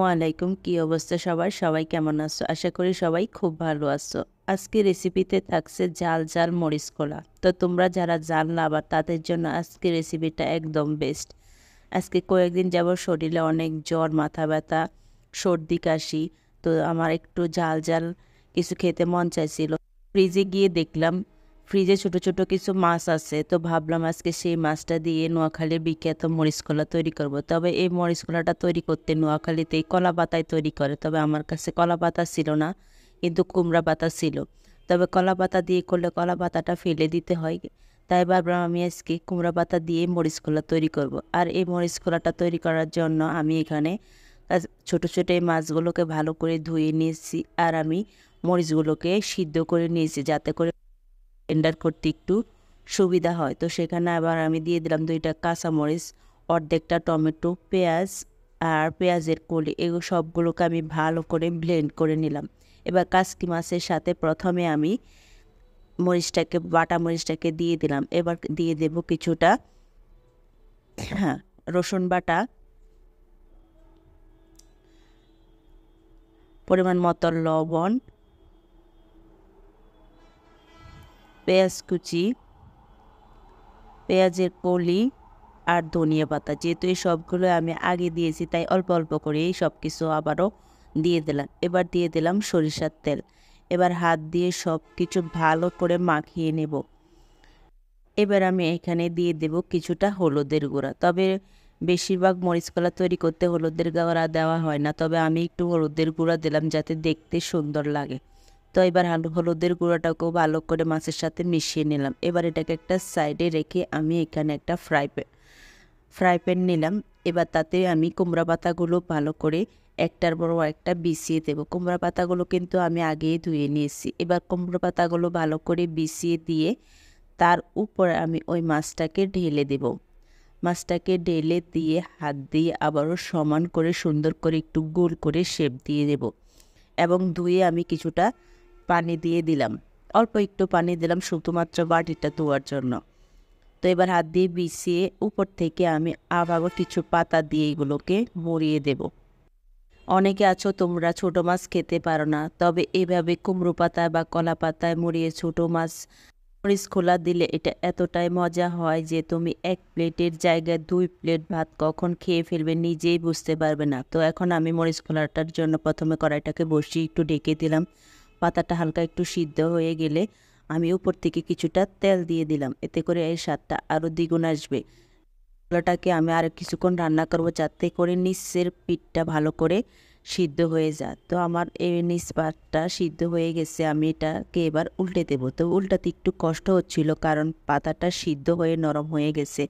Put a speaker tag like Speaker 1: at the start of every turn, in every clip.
Speaker 1: ওয়ালাইকুম কি কী অবস্থা সবার সবাই কেমন আছো আশা করি সবাই খুব ভালো আছো আজকে রেসিপিতে থাকছে জাল জাল মরিচ কলা তো তোমরা যারা জাল লাভার তাদের জন্য আজকে রেসিপিটা একদম বেস্ট আজকে কয়েকদিন যাব শরীরে অনেক জ্বর মাথা ব্যথা সর্দি কাশি তো আমার একটু জাল জাল কিছু খেতে মন চাইছিল ফ্রিজে গিয়ে দেখলাম ফ্রিজে ছোট ছোট কিছু মাছ আছে তো ভাবলাম আজকে সেই মাছটা দিয়ে নোয়াখালীর বিখ্যাত মরিচকলা তৈরি করব তবে এই মরিচকলাটা তৈরি করতে নোয়াখালীতে কলা পাতায় তৈরি করে তবে আমার কাছে কলা পাতা ছিল না কিন্তু কুমড়া পাতা ছিল তবে কলা পাতা দিয়ে করলে কলা পাতাটা ফেলে দিতে হয় তাই ভাবলাম আমি আজকে কুমড়া পাতা দিয়ে মরিচকলা তৈরি করব। আর এই মরিচকলাটা তৈরি করার জন্য আমি এখানে ছোট ছোট এই মাছগুলোকে ভালো করে ধুয়ে নিয়েছি আর আমি মরিচগুলোকে সিদ্ধ করে নিয়েছি যাতে করে এন্ডার করতে একটু সুবিধা হয় তো সেখানে আবার আমি দিয়ে দিলাম দুইটা কাঁচামরিচ অর্ধেকটা টমেটো পেঁয়াজ আর পেঁয়াজের কলি এগুলো সবগুলোকে আমি ভালো করে ব্লেন্ড করে নিলাম এবার কাসকি মাছের সাথে প্রথমে আমি মরিচটাকে বাটা মরিচটাকে দিয়ে দিলাম এবার দিয়ে দেব কিছুটা হ্যাঁ রসুন বাটা পরিমাণ মতো লবণ পেঁয়াজ কুচি পেঁয়াজের কলি আর ধনিয়া পাতা যেহেতু এই সবগুলো আমি আগে দিয়েছি তাই অল্প অল্প করে এই সব কিছু আবারও দিয়ে দিলাম এবার দিয়ে দিলাম সরিষার তেল এবার হাত দিয়ে সব কিছু ভালো করে মাখিয়ে নেব এবার আমি এখানে দিয়ে দেব কিছুটা হলুদের গুঁড়া তবে বেশিরভাগ মরিচকলা তৈরি করতে হলুদের গুঁড়া দেওয়া হয় না তবে আমি একটু হলুদের গুঁড়া দিলাম যাতে দেখতে সুন্দর লাগে তো এবার আলু হলুদের গুঁড়াটাকেও ভালো করে মাছের সাথে মিশিয়ে নিলাম এবার এটাকে একটা সাইডে রেখে আমি এখানে একটা ফ্রাই প্যান ফ্রাই প্যান নিলাম এবার তাতে আমি কুমড়া পাতাগুলো ভালো করে একটার বড় একটা বিছিয়ে দেব কুমড়া পাতাগুলো কিন্তু আমি আগেই ধুয়ে নিয়েছি এবার কুমড়া পাতাগুলো ভালো করে বিছিয়ে দিয়ে তার উপরে আমি ওই মাছটাকে ঢেলে দেব মাছটাকে ঢেলে দিয়ে হাত দিয়ে আবারও সমান করে সুন্দর করে একটু গোল করে শেপ দিয়ে দেব এবং ধুয়ে আমি কিছুটা পানি দিয়ে দিলাম অল্প একটু পানি দিলাম শুধুমাত্র বাটিটা ধোয়ার জন্য তো এবার হাত দিয়ে বিছিয়ে উপর থেকে আমি আবারও কিছু পাতা দিয়ে এগুলোকে মরিয়ে দেব অনেকে আছো তোমরা ছোট মাছ খেতে পারো না তবে এভাবে কুমড়ো পাতা বা কলা পাতায় মরিয়ে ছোট মাছ মরিচ খোলা দিলে এটা এতটাই মজা হয় যে তুমি এক প্লেটের জায়গায় দুই প্লেট ভাত কখন খেয়ে ফেলবে নিজেই বুঝতে পারবে না তো এখন আমি মরিচ খোলাটার জন্য প্রথমে কড়াইটাকে বসিয়ে একটু ঢেকে দিলাম পাতাটা হালকা একটু সিদ্ধ হয়ে গেলে আমি উপর থেকে কিছুটা তেল দিয়ে দিলাম এতে করে এই স্বাদটা আরও দ্বিগুণ আসবে পোলাটাকে আমি আর কিছুক্ষণ রান্না করব যাতে করে নিচের পিঠটা ভালো করে সিদ্ধ হয়ে যায় তো আমার এই নিচ পাটটা সিদ্ধ হয়ে গেছে আমি এটাকে এবার উল্টে দেবো তো উল্টাতে একটু কষ্ট হচ্ছিল কারণ পাতাটা সিদ্ধ হয়ে নরম হয়ে গেছে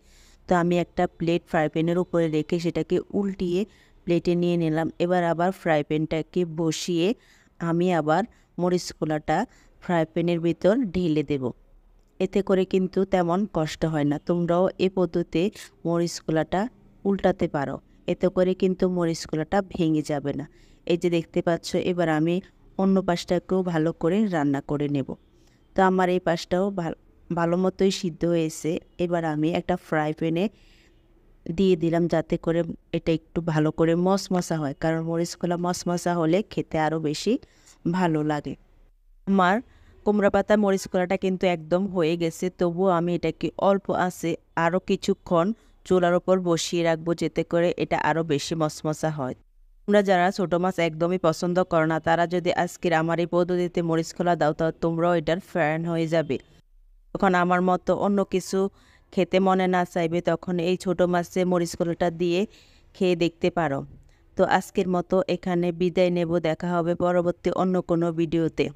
Speaker 1: তো আমি একটা প্লেট ফ্রাই প্যানের উপরে রেখে সেটাকে উল্টিয়ে প্লেটে নিয়ে নিলাম এবার আবার ফ্রাই প্যানটাকে বসিয়ে আমি আবার মরিচ কোলাটা ফ্রাই প্যানের ভিতর ঢেলে দেব এতে করে কিন্তু তেমন কষ্ট হয় না তোমরাও এ পদ্ধতিতে মরিচ কোলাটা উল্টাতে পারো এতে করে কিন্তু মরিচ কোলাটা ভেঙে যাবে না এই যে দেখতে পাচ্ছ এবার আমি অন্য পাশটাকেও ভালো করে রান্না করে নেব তো আমার এই পাশটাও ভালো মতোই সিদ্ধ হয়েছে এবার আমি একটা ফ্রাই প্যানে দিয়ে দিলাম যাতে করে এটা একটু ভালো করে মশমশা হয় কারণ মরিচগুলো মশমশা হলে খেতে আরও বেশি ভালো লাগে আমার কুমড়া পাতা মরিচ কিন্তু একদম হয়ে গেছে তবুও আমি এটাকে অল্প আছে আরও কিছুক্ষণ চুলার ওপর বসিয়ে রাখবো যেতে করে এটা আরও বেশি মশমশা হয় তোমরা যারা ছোটো মাছ একদমই পছন্দ করো না তারা যদি আজকের আমার এই পদ্ধতিতে মরিচ খোলা দাও তাহলে তোমরাও এটার ফ্যান হয়ে যাবে তখন আমার মতো অন্য কিছু খেতে মনে না চাইবে তখন এই ছোট মাছে মরিচ কলাটা দিয়ে খেয়ে দেখতে পারো তো আজকের মতো এখানে বিদায় নেব দেখা হবে পরবর্তী অন্য কোনো ভিডিওতে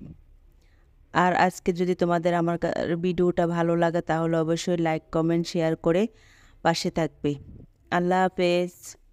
Speaker 1: আর আজকে যদি তোমাদের আমার ভিডিওটা ভালো লাগে তাহলে অবশ্যই লাইক কমেন্ট শেয়ার করে পাশে থাকবে আল্লাহ হাফেজ